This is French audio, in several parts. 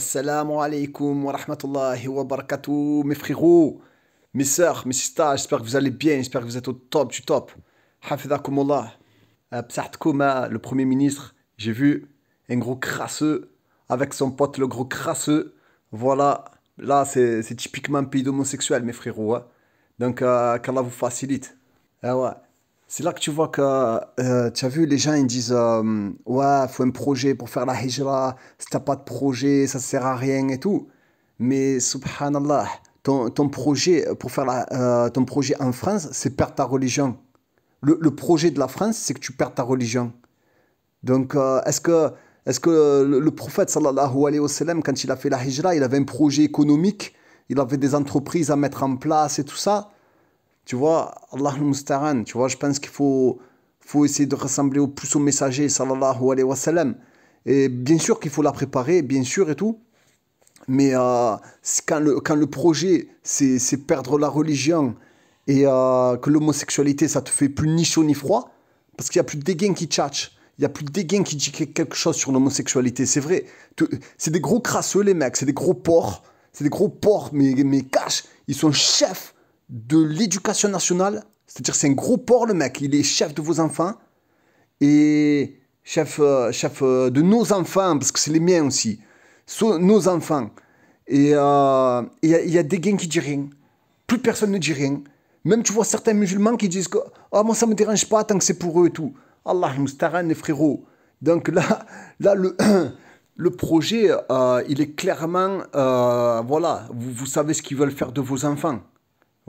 Assalamu alaikum wa rahmatullahi wa barakatuh, mes frérots, mes sœurs, mes sisters, j'espère que vous allez bien, j'espère que vous êtes au top du top. Hafidakumullah. Euh, le premier ministre, j'ai vu un gros crasseux avec son pote, le gros crasseux. Voilà, là c'est typiquement un pays d'homosexuels, mes frérots. Hein. Donc, euh, qu'Allah vous facilite. Ah ouais. C'est là que tu vois que, euh, tu as vu, les gens, ils disent, Ouais, euh, ouais, faut un projet pour faire la hijra, si t'as pas de projet, ça sert à rien et tout. Mais, subhanallah, ton, ton projet pour faire la, euh, ton projet en France, c'est perdre ta religion. Le, le projet de la France, c'est que tu perds ta religion. Donc, est-ce que, est que le, le, prophète, sallallahu alayhi wa sallam, quand il a fait la hijra, il avait un projet économique, il avait des entreprises à mettre en place et tout ça tu vois, Allah al tu vois, je pense qu'il faut, faut essayer de ressembler au plus au messager, sallallahu alayhi wa sallam. Et bien sûr qu'il faut la préparer, bien sûr et tout. Mais euh, quand, le, quand le projet, c'est perdre la religion et euh, que l'homosexualité, ça te fait plus ni chaud ni froid, parce qu'il n'y a plus de dégain qui tchatche. Il n'y a plus de dégain qui dit quelque chose sur l'homosexualité, c'est vrai. C'est des gros crasseux, les mecs, c'est des gros porcs. C'est des gros porcs, mais, mais cash, ils sont chefs de l'éducation nationale. C'est-à-dire, c'est un gros porc, le mec. Il est chef de vos enfants et chef, euh, chef euh, de nos enfants, parce que c'est les miens aussi. nos enfants. Et euh, il y, a des gains qui disent rien. Plus personne ne dit rien. Même tu vois certains musulmans qui disent que ah, moi ça me dérange pas tant que c'est pour eux et tout. Allah moustaran les frérots. Donc là, là le, le projet, il est clairement, voilà, vous, vous savez ce qu'ils veulent faire de vos enfants.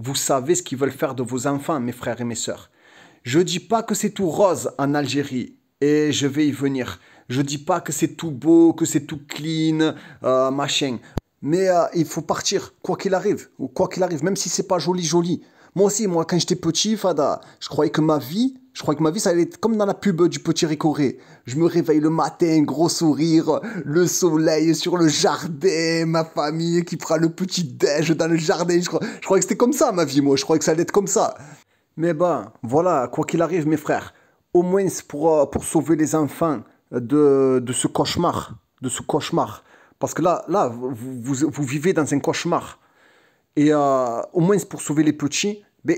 Vous savez ce qu'ils veulent faire de vos enfants, mes frères et mes sœurs. Je dis pas que c'est tout rose en Algérie, et je vais y venir. Je dis pas que c'est tout beau, que c'est tout clean, euh, machin. Mais euh, il faut partir, quoi qu'il arrive, ou quoi qu'il arrive, même si c'est pas joli, joli. Moi aussi, moi, quand j'étais petit, Fada, je croyais que ma vie, je crois que ma vie, ça allait être comme dans la pub du petit Ricoré. Je me réveille le matin, gros sourire, le soleil sur le jardin, ma famille qui fera le petit déj dans le jardin. Je crois, que c'était comme ça, ma vie, moi. Je crois que ça allait être comme ça. Mais ben, voilà, quoi qu'il arrive, mes frères, au moins pour, euh, pour sauver les enfants de, ce cauchemar, de ce cauchemar. Parce que là, là vous, vivez dans un cauchemar. Et euh, au moins pour sauver les petits, ben,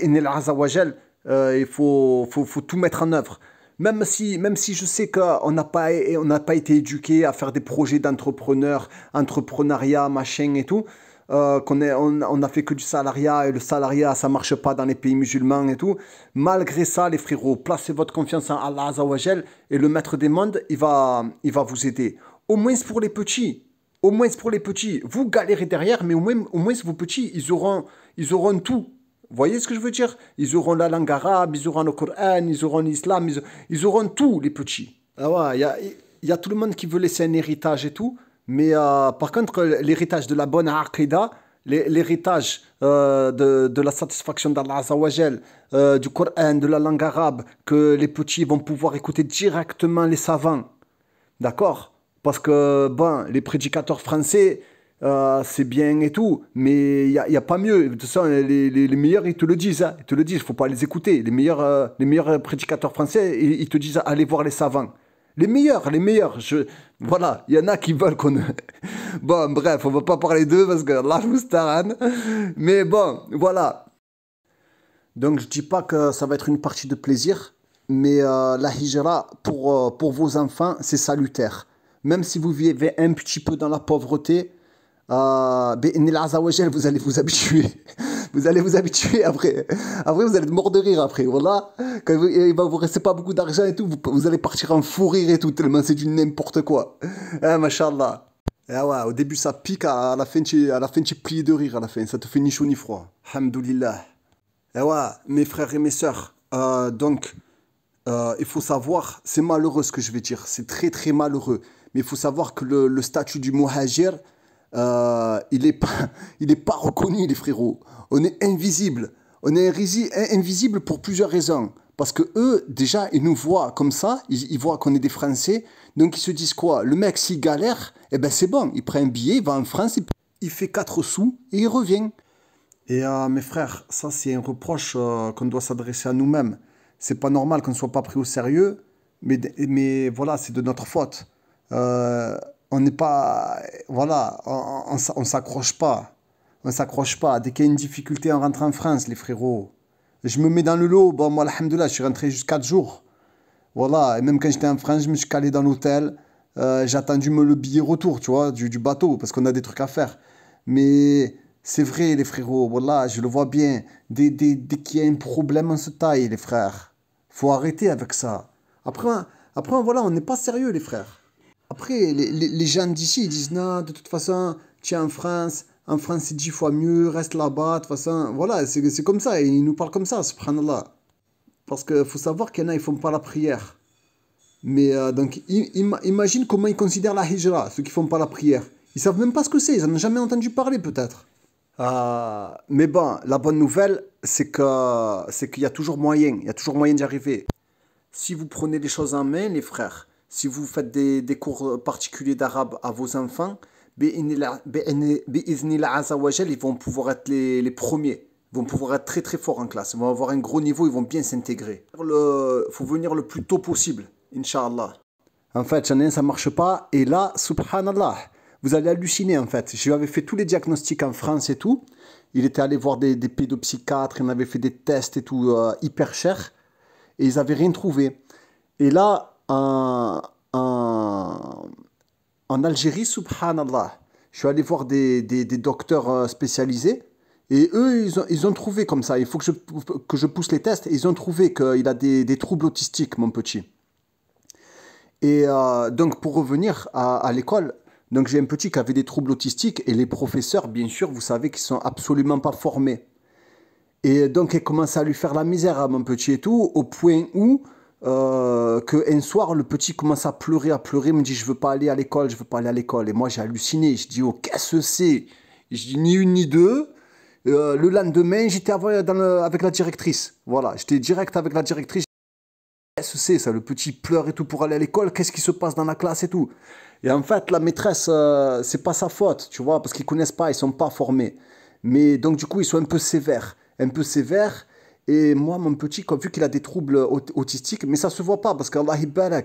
euh, il faut, faut, faut, tout mettre en œuvre. Même si, même si je sais qu'on n'a pas, on n'a pas été éduqué à faire des projets d'entrepreneur entrepreneuriat, machin et tout, euh, qu'on on, on, a fait que du salariat et le salariat ça marche pas dans les pays musulmans et tout. Malgré ça, les frérots, placez votre confiance en Allah Azawajel et le maître des mondes, il va, il va vous aider. Au moins pour les petits. Au moins pour les petits. Vous galérez derrière, mais au moins, au moins vos petits, ils auront, ils auront tout voyez ce que je veux dire Ils auront la langue arabe, ils auront le Coran, ils auront l'islam, ils, auront tout, les petits. Ah ouais, il y a, tout le monde qui veut laisser un héritage et tout, mais euh, par contre, l'héritage de la bonne aqidah, l'héritage euh, de, la satisfaction d'Allah euh, du Coran, de la langue arabe, que les petits vont pouvoir écouter directement les savants. D'accord Parce que, ben, les prédicateurs français, euh, c'est bien et tout, mais il n'y a, pas mieux. De toute façon, les, meilleurs, ils te le disent, hein. ils te le disent, il ne faut pas les écouter. Les meilleurs, euh, les meilleurs prédicateurs français, ils, te disent, allez voir les savants. Les meilleurs, les meilleurs. Voilà, il y en a qui veulent qu'on... bon, bref, on ne va pas parler d'eux parce que Allah vous Mais bon, voilà. Donc, je ne dis pas que ça va être une partie de plaisir, mais euh, la hijra, pour, pour vos enfants, c'est salutaire. Même si vous vivez un petit peu dans la pauvreté, euh, vous allez vous habituer. Vous allez vous habituer après. Après, vous allez être mort de rire après. Voilà. Quand il va vous rester pas beaucoup d'argent et tout, vous, allez partir en fou rire et tout, tellement c'est du n'importe quoi. Eh, machallah. Eh, au début ça pique, à la fin tu, à la fin tu plies de rire à la fin, ça te fait ni chaud ni froid. Alhamdulillah. Eh, ouais, mes frères et mes soeurs euh, donc, euh, il faut savoir, c'est malheureux ce que je vais dire, c'est très très malheureux, mais il faut savoir que le, le statut du muhajir, euh, il n'est pas, il est pas reconnu, les frérots. On est invisible. On est invisible pour plusieurs raisons. Parce que eux, déjà, ils nous voient comme ça, ils, voient qu'on est des Français, donc ils se disent quoi Le mec, s'il galère, et eh ben c'est bon, il prend un billet, il va en France, il fait 4 sous et il revient. Et euh, mes frères, ça c'est un reproche euh, qu'on doit s'adresser à nous-mêmes. C'est pas normal qu'on ne soit pas pris au sérieux, mais, mais voilà, c'est de notre faute. Euh, on n'est pas. Voilà, on ne s'accroche pas. On s'accroche pas. Dès qu'il y a une difficulté, on rentre en France, les frérots. Je me mets dans le lot. Bon, moi, alhamdoulilah, je suis rentré jusqu'à 4 jours. Voilà, et même quand j'étais en France, je me suis calé dans l'hôtel. Euh, j'ai attendu le billet retour, tu vois, du, bateau, parce qu'on a des trucs à faire. Mais c'est vrai, les frérots, voilà, je le vois bien. Dès, dès, qu'il y a un problème, on se taille, les frères. Faut arrêter avec ça. Après, après voilà, on n'est pas sérieux, les frères. Après, les, les, gens d'ici, ils disent, non, de toute façon, tiens en France, en France c'est dix fois mieux, reste là-bas, de toute façon, voilà, c'est comme ça, ils nous parlent comme ça, subhanallah. Parce qu'il faut savoir qu'il y en a, ils font pas la prière. Mais euh, donc, imagine comment ils considèrent la hijra, ceux qui font pas la prière. Ils savent même pas ce que c'est, ils n'en ont jamais entendu parler peut-être. Euh, mais bon, la bonne nouvelle, c'est que c'est qu'il y a toujours moyen, il y a toujours moyen d'y arriver. Si vous prenez les choses en main, les frères, si vous faites des, des cours euh, particuliers d'arabe à vos enfants, ils vont pouvoir être les, les premiers vont pouvoir être très très forts en classe, ils vont avoir un gros niveau, ils vont bien s'intégrer. Il faut venir le plus tôt possible, Inch'Allah. En fait, j'en ai un, ça marche pas, et là, subhanallah, vous allez halluciner en fait. Je lui avais fait tous les diagnostics en France et tout, il était allé voir des, des pédopsychiatres, il avait fait des tests et tout, euh, hyper cher, et ils n'avaient rien trouvé. Et là, en, en, Algérie, subhanallah, je suis allé voir des, des, docteurs euh, spécialisés. Et eux, ils ont, ils ont, trouvé comme ça, il faut que je, que je pousse les tests, ils ont trouvé qu'il a des, des, troubles autistiques, mon petit. Et euh, donc, pour revenir à, l'école, donc j'ai un petit qui avait des troubles autistiques, et les professeurs, bien sûr, vous savez qu'ils sont absolument pas formés. Et donc, ils commence à lui faire la misère à hein, mon petit et tout, au point où euh, qu'un soir, le petit commence à pleurer, à pleurer, me dit, je veux pas aller à l'école, je veux pas aller à l'école. Et moi, j'ai halluciné, je dis, oh, qu'est-ce que c'est Je dis, ni une ni deux. Euh, le lendemain, j'étais avec la directrice. Voilà, j'étais direct avec la directrice. Qu'est-ce que c'est ça Le petit pleure et tout pour aller à l'école, qu'est-ce qui se passe dans la classe et tout Et en fait, la maîtresse, euh, c'est pas sa faute, tu vois, parce qu'ils connaissent pas, ils sont pas formés. Mais donc, du coup, ils sont un peu sévères. Un peu sévères. Et moi, mon petit, vu qu'il a des troubles autistiques, mais ça se voit pas parce qu'Allah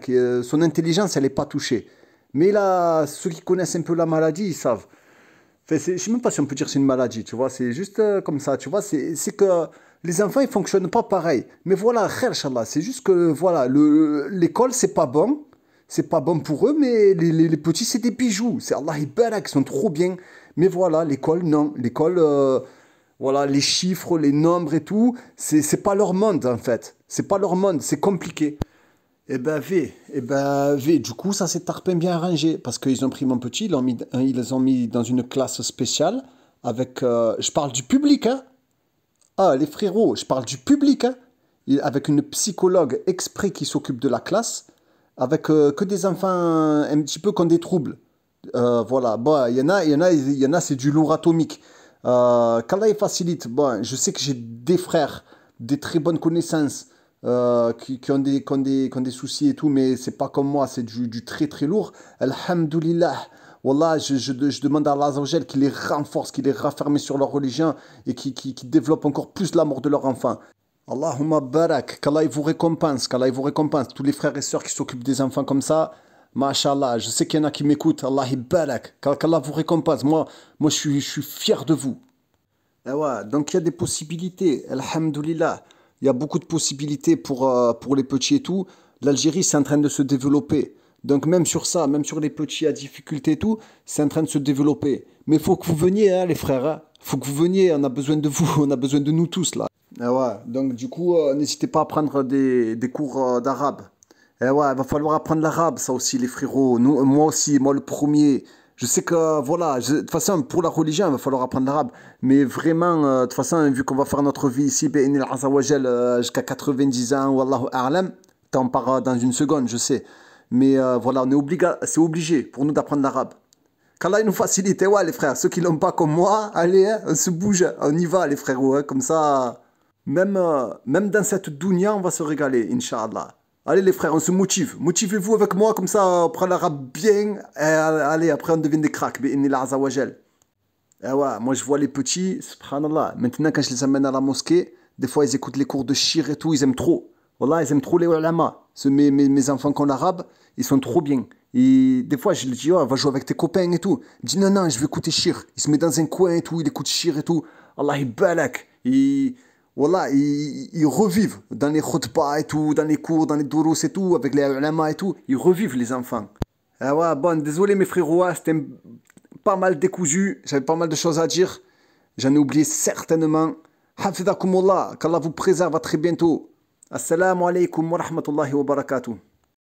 euh, son intelligence, elle n'est pas touchée. Mais là, ceux qui connaissent un peu la maladie, ils savent. je ne sais même pas si on peut dire c'est une maladie, tu vois, c'est juste euh, comme ça, tu vois, c'est que les enfants, ils fonctionnent pas pareil. Mais voilà, c'est juste que, voilà, l'école, c'est pas bon, c'est pas bon pour eux, mais les, petits, c'est des bijoux, c'est Allah Ibarak, ils sont trop bien. Mais voilà, l'école, non, l'école... Euh, voilà, les chiffres, les nombres et tout, c'est pas leur monde en fait. C'est pas leur monde, c'est compliqué. Eh ben V, eh ben V. Du coup, ça s'est tarpin bien arrangé parce qu'ils ont pris mon petit, ils l'ont mis, hein, ont mis dans une classe spéciale avec. Euh, je parle du public, hein. Ah les frérots, je parle du public, hein. Avec une psychologue exprès qui s'occupe de la classe, avec euh, que des enfants un petit peu qui des troubles. Euh, voilà, bah il y en a, il y en a, il y en a, c'est du lourd atomique. Euh, qu'Allah facilite. Bon, je sais que j'ai des frères, des très bonnes connaissances euh, qui, ont des, des, soucis et tout, mais c'est pas comme moi, c'est du, très très lourd. Alhamdulillah. Wallah, je, je, demande à Allah qu'il les renforce, qu'il les rafferme sur leur religion et qui, développe encore plus l'amour de leur enfant. Allahumma barak, qu'Allah vous récompense, qu'Allah vous récompense. Tous les frères et sœurs qui s'occupent des enfants comme ça, MashaAllah je sais qu'il y en a qui m'écoutent, Allah barak, qu'Allah vous récompense. Moi, moi je, suis, je suis fier de vous. Eh donc il y a des possibilités, alhamdoulilah. Il y a beaucoup de possibilités pour, euh, pour les petits et tout. L'Algérie, c'est en train de se développer. Donc même sur ça, même sur les petits à difficulté et tout, c'est en train de se développer. Mais faut que vous veniez, hein, les frères. Hein. Faut que vous veniez, on a besoin de vous, on a besoin de nous tous, là. Eh donc du coup, euh, n'hésitez pas à prendre des, cours euh, d'arabe. et eh ouais, il va falloir apprendre l'arabe, ça aussi, les frérots. Nous, moi aussi, moi le premier je sais que, voilà, de toute façon, pour la religion, il va falloir apprendre l'arabe. Mais vraiment, euh, de toute façon, vu qu'on va faire notre vie ici, euh, jusqu'à 90 ans, Wallahu A'lam, t'en pars dans une seconde, je sais. Mais euh, voilà, on est obligé, c'est obligé pour nous d'apprendre l'arabe. Qu'Allah nous facilite, eh ouais, les frères. Ceux qui l'ont pas comme moi, allez, hein, on se bouge, on y va, les frères, ouais, hein, comme ça, même, même dans cette dounia, on va se régaler, Inch'Allah. Allez les frères, on se motive. Motivez-vous avec moi, comme ça on prend l'arabe bien. Eh, allez, après on devient des cracks. Eh ouais, moi je vois les petits, subhanallah. Maintenant quand je les amène à la mosquée, des fois ils écoutent les cours de shir et tout, ils aiment trop. Voilà, ils aiment trop les ulama. Mes, mes, mes enfants qu'on arabe, ils sont trop bien. Et des fois, je lui dis, oh, va jouer avec tes copains et tout. Il dit, non, non, je vais écouter Shir. Il se met dans un coin et tout, il écoute Shir et tout. Allah, il balak voilà, ils, revivent dans les khutbah et tout, dans les cours, dans les dourous et tout, avec les ulama et tout, ils revivent les enfants. Ah ouais, bon, désolé mes frérots, hein, c'était pas mal décousu, j'avais pas mal de choses à dire, j'en ai oublié certainement. Hafidakumullah, qu'Allah vous préserve à très bientôt. Assalamu alaikum wa rahmatullahi wa barakatuh.